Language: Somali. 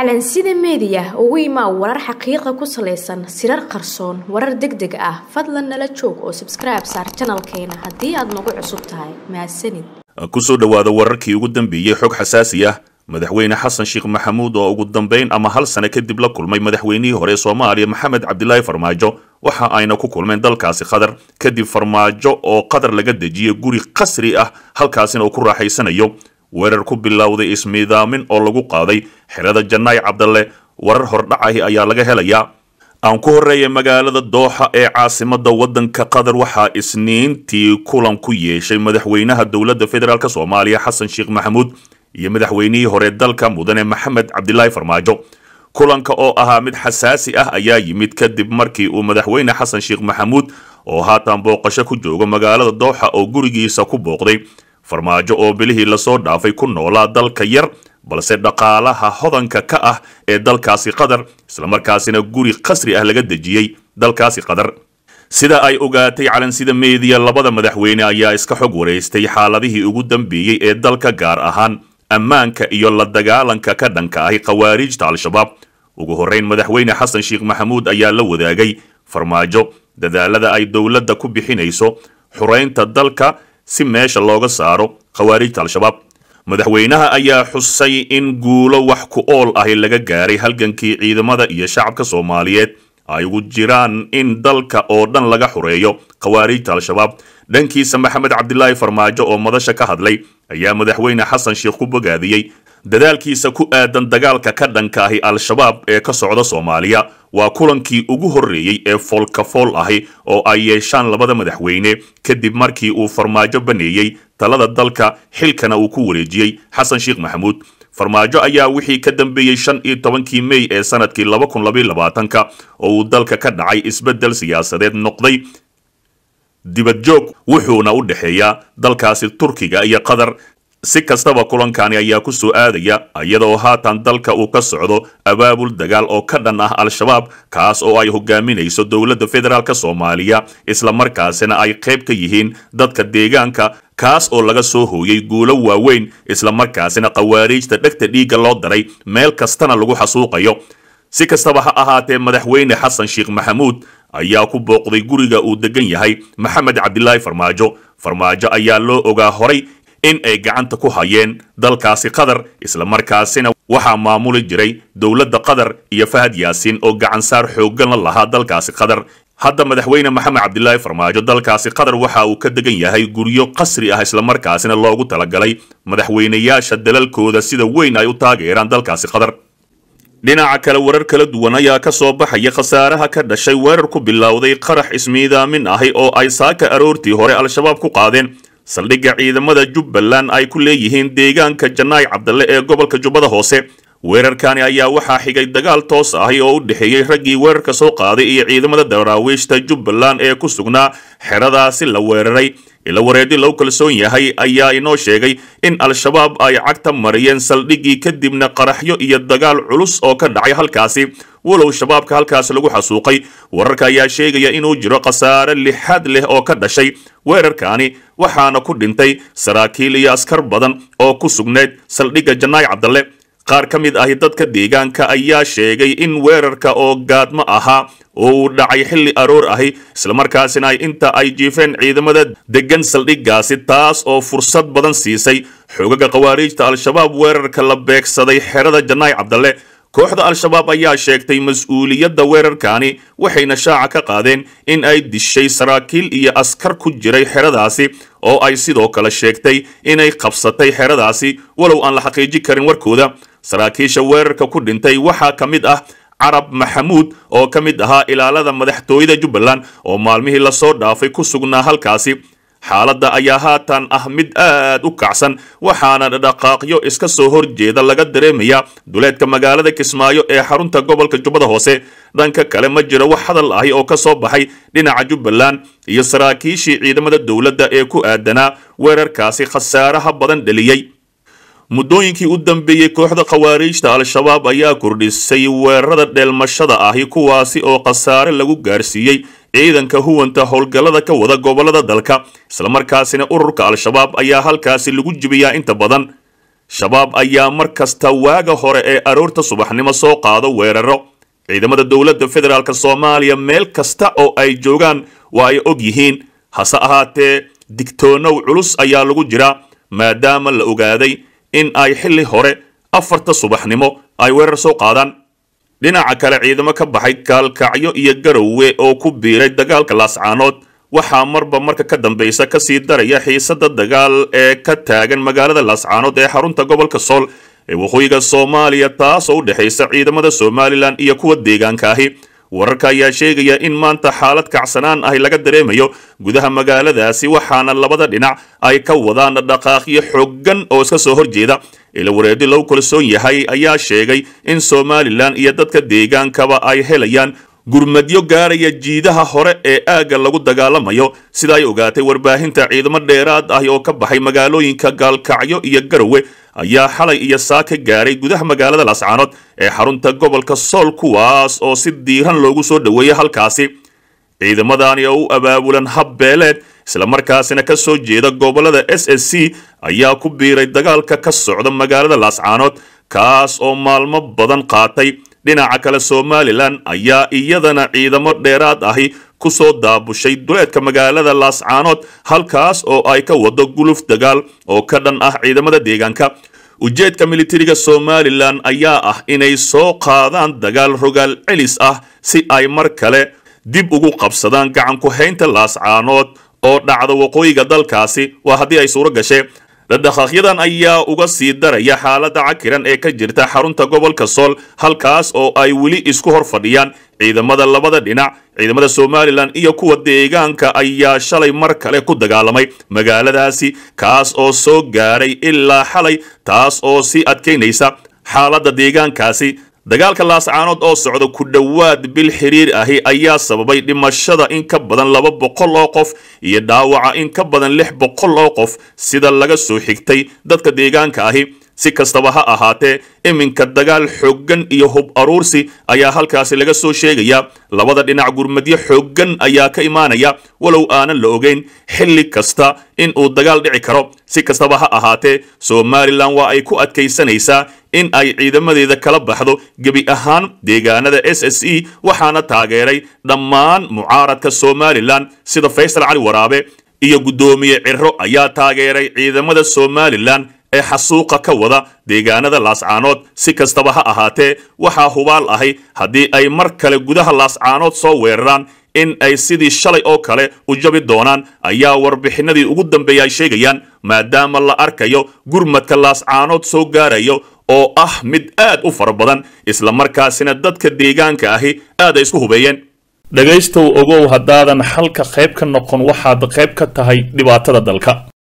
calansida media ugu imaa warar xaqiiqa ku salaysan sirar qarsoon warar deg deg ah fadlan nala joog oo sabskribe saar janalkeena haddii aad nagu cusub tahay mahadsanid ku soo dhowaada wararkii ugu dambeeyey xog xasaasi ah madaxweyne xasan sheekh maxamuud oo ugu dambayn ama hal sano kadib la kulmay madaxweynihii hore ee soomaaliya maxamed cabdilaahi farmaajo waxa ayna ku kulmeen dalkaasi qatar kadib farmaajo oo qatar laga dejiyay guri qasri ah halkaasina uu ku raaxaysanayo weerar ku bilowday ismiidaamin oo lagu qaaday xerada janaay cabdalle warar hordhacahi ayaa laga helayaa aan ku horreeyay magaalada dooxa ee caasimadda waddanka qatar waxaa isniintii kulan ku yeeshay madaxweynaha dowladda federaalk soomaaliya xasan sheekh maxamuud iyo madaxweynihii hore dalka mudane maxamed cabdilaahi farmaajo kulanka oo ahaa mid xasaasi ah ayaa yimid kadib markii uu madaxweyne xasan sheekh maxamuud oo haatan booqasho ku joogo magaalada dooxa oo gurigiisa ku booqday farmaajo oo bilihii lasoo dhaafay ku noolaa dalka yar balse dhaqaalaha hodanka ka ah ee dalkaasi qatar islamarkaasina guri qasri ah laga dejiyey dalkaasi qatar sida ay ogaatay calansida meediya labada madaxweyne ayaa iska xog waraystay xaaladihii ugu dambeeyey ee dalka gaar ahaan ammaanka iyo la dagaalanka ka dhanka ahi khawaarijta al-shabaab ugu horreyn madaxweyne xasan sheikh maxamuud ayaa la wadaagay farmaajo dadaalada ay dowladda ku bixinayso xureynta dalka si meesha looga saaro khawaarijta al-shabaab madaxweynaha ayaa xusay in guulo wax ku ool ahi laga gaaray halgankii ciidamada iyo shacabka soomaaliyeed ay ugu jiraan in dalka oo dhan laga xureeyo khawaarijta al-shabaab dhankiisa maxamed cabdilaahi farmaajo oo madasha ka hadlay ayaa madaxweyne xasan sheekh ku bogaadiyey dadaalkiisa ku aadan dagaalka ka dhanka ahi al-shabaab ee ka socda soomaaliya waa kulankii ugu horreeyey ee foolkafool ahi oo ay yeeshaan labada madaxweyne kadib markii uu farmaajo baneeyey talada dalka xilkana uu ku wareejiyey xasan sheekh maxamuud farmaajo ayaa wixii ka dambeeyey shan iyo tobankii mey ee sanadkii laba kun labaiyo labaatanka oo uu dalka ka dhacay isbeddel siyaasadeed noqday dibadjoog wuxuuna u dhexeeyaa dalkaasi turkiga iyo qatar si kastaba kulankani ayaa ku soo aadaya iyadoo haatan dalka uu ka socdo abaabul dagaal oo ka dhan ah al-shabaab kaas oo ay hogaaminayso dowladda federaalk soomaaliya isla markaasina ay qayb ka yihiin dadka deegaanka kaas oo laga soo hooyey guulo waaweyn isla markaasina khawaariijta dhegta dhiigga loo daray meel kastana lagu xasuuqayo si kastaba ha ahaatee madaxweyne xasan sheekh maxamuud ayaa ku booqday guriga uu deggan yahay maxamed cabdilaahi farmaajo farmaajo ayaa loo ogaa horay in ay gacanta ku hayeen dalkaasi qatar isla markaasina waxaa maamuli jiray dowladda qatar iyo fahad yaasiin oo gacansaar xoogganla lahaa dalkaasi qatar hadda madaxweyne maxamed cabdilaahi farmaajo dalkaasi qatar waxa uu ka degan yahay guryo qasri ah isla markaasina loogu talagalay madaxweynayaasha dalalkooda sida weyn ay u taageeraan dalkaasi qatar dhinaca kale warar kala duwan ayaa ka soo baxaya khasaaraha ka dhashay weerar ku bilowday qarax ismiidaamin ahi oo ay saaka aroortii hore al-shabaab ku qaadeen saldhigga ciidamada jubbaland ay ku leeyihiin deegaanka janaay cabdalle ee gobolka jubbada hoose weerarkani ayaa waxaa xigay dagaal toos ahi oo u dhexeeyey raggii weerarka soo qaaday iyo ciidamada daraawiishta jubbaland ee ku sugnaa xeradaasi la weeraray ila wareedi loo kalsoon yahay ayaa inoo sheegay in al-shabaab ay cagta mariyeen saldhiggii kadibna qaraxyo iyo dagaal culus oo ka dhacay halkaasi walow shabaabka halkaas lagu xasuuqay wararka ayaa sheegaya inuu jiro khasaare lixaad leh oo ka dhashay weerarkaani waxaana ku dhintay saraakiil iyo askar badan oo ku sugnayd saldhigga jannaay cabdalle qaar ka mid ahi dadka deegaanka ayaa sheegay in weerarka oo gaadmo ahaa oo uu dhacay xilli aroor ahi islamarkaasina ay inta ay jiifeen ciidamada deggan saldhiggaasi taas oo fursad badan siisay xoogaga khawaariijta al-shabaab weerarka la beegsaday xerada janaay cabdalle kooxda al-shabaab ayaa sheegtay mas-uuliyadda weerarkaani waxayna shaaca ka qaadeen in ay dishay saraakiil iyo askar ku jiray xeradaasi oo ay sidoo kale sheegtay inay qabsatay xeradaasi walow aan la xaqiiji karin warkooda saraakiisha weerarka ku dhintay waxaa ka mid ah carab maxamuud oo ka mid ahaa ilaalada madaxtooyada jubbaland oo maalmihii lasoo dhaafay ku sugnaa halkaasi xaaladda ayaa haatan ah mid aad u kacsan waxaana dhaqaaqyo iska soo hor jeeda laga dareemayaa duleedka magaalada kismaayo ee xarunta gobolka jubbada hoose dhanka kale ma jiro wax hadal ahi oo ka soo baxay dhinaca jubbaland iyo saraakiishii ciidamada dowladda ee ku aadanaa weerarkaasi khasaaraha badan dheliyey muddooyinkii u dambeeyey kooxda khawaariijta al-shabaab ayaa kordhisay weerarada dheelmashada ahi kuwaasi oo khasaare lagu gaarsiiyey ciidanka huwanta howlgallada ka wada gobollada dalka islamarkaasina ururka al-shabaab ayaa halkaasi lagu jibiyaa inta badan shabaab ayaa mar kasta waaga hore ee aroorta subaxnimo soo qaado weeraro ciidamada dowladda federaalk soomaaliya meel kasta oo ay joogaan waa ay og yihiin hase ahaatee digtoonow culus ayaa lagu jiraa maadaama la ogaaday in ay xilli hore afarta subaxnimo ay weerar soo qaadaan dhinaca kale ciidamo ka baxay kaalkacyo iyo garowe oo ku biiray dagaalka laascaanood waxaa marba marka ka dambaysa kasii daraya xiisada dagaal ee ka taagan magaalada laascaanood ee xarunta gobolka sool ee waqooyiga soomaaliya taasoo u dhexaysa ciidamada somalilan iyo kuwa deegaankaahi wararka ayaa sheegaya in maanta xaalad kacsanaan ah laga dareemayo gudaha magaaladaasi waxaana labada dhinac ay ka wadaan dhaqaaqyo xoogan oo iska soo horjeeda ilawareedi lagu kalsoon yahay ayaa sheegay in somalilan iyo dadka deegaankaba ay helayaan gurmadyo gaaraya jiidaha hore ee aagga lagu dagaalamayo sida ay ogaatay warbaahinta ciidamo dheeraad ah oo ka baxay magaalooyinka gaalkacyo iyo garowe ayaa xalay iyo saaka gaaray gudaha magaalada laascaanood ee xarunta gobolka sool kuwaas oo si diiran loogu soo dhoweeyay halkaasi ciidamadani oo u abaabulan habbeeleed islamarkaasina ka soo jeeda gobollada s s c ayaa ku biiray dagaalka ka socda magaalada laascaanood kaas oo maalmo badan qaatay dhinaca kale somalilan ayaa iyadana ciidamo dheeraad ahi ku soo daabushay duleedka magaalada laascaanood halkaas oo ay ka wado guluf dagaal oo ka dhan ah ciidamada deegaanka ujeedka militariga somalilan ayaa ah inay soo qaadaan dagaal rogaal celis ah si ay mar kale dib ugu qabsadaan gacanku haynta laascaanood oo dhacda waqooyiga dalkaasi waa haddii ay suuro gashee dhadhaqaaqyadan ayaa uga sii daraya xaaladda cakiran ee ka jirta xarunta gobolka sool halkaas oo ay weli isku hor fadhiyaan ciidamada labada dhinac ciidamada somalilan iyo kuwa deegaanka ayaa shalay mar kale ku dagaalamay magaaladaasi kaas oo soo gaaray ilaa xalay taas oo sii adkaynaysa xaaladda deegaankaasi dagaalka laascaanood oo socda ku dhowaad bil xiriir ahi ayaa sababay dhimashada in ka badan laba boqol oo qof iyo dhaawaca in ka badan lix boqol oo qof sida laga soo xigtay dadka deegaanka ahi si kastaba ha ahaatee iminka dagaal xooggan iyo hub aruursi ayaa halkaasi laga soo sheegaya labada dhinac gurmadyo xooggan ayaa ka imaanaya walow aanan la ogeyn xilli kasta in uu dagaal dhici karo si kastaba ha ahaatee somalilan waa ay ku adkaysanaysaa in ay ciidamadeeda kala baxdo gebi ahaan deegaanada s s e waxaana taageeray dhammaan mucaaradka somalilan sida faysal cali waraabe iyo guddoomiye ciro ayaa taageeray ciidamada somalilan ee xasuuqa ka wada deegaanada laascaanood si kastaba ha ahaatee waxaa hubaal ahay haddii ay mar kale gudaha laascaanood soo weeraraan in ay sidii shalay oo kale u jabi doonaan ayaa warbixinadii ugu dambeeya ay sheegayaan maadaama la arkayo gurmadka laascaanood soo gaarayo oo ah mid aad u fara badan isla markaasina dadka deegaanka ahi aad ay isku hubeeyeen dhegaystow ogow haddaadan xalka qayb ka noqon waxaad qayb ka tahay dhibaatada dalka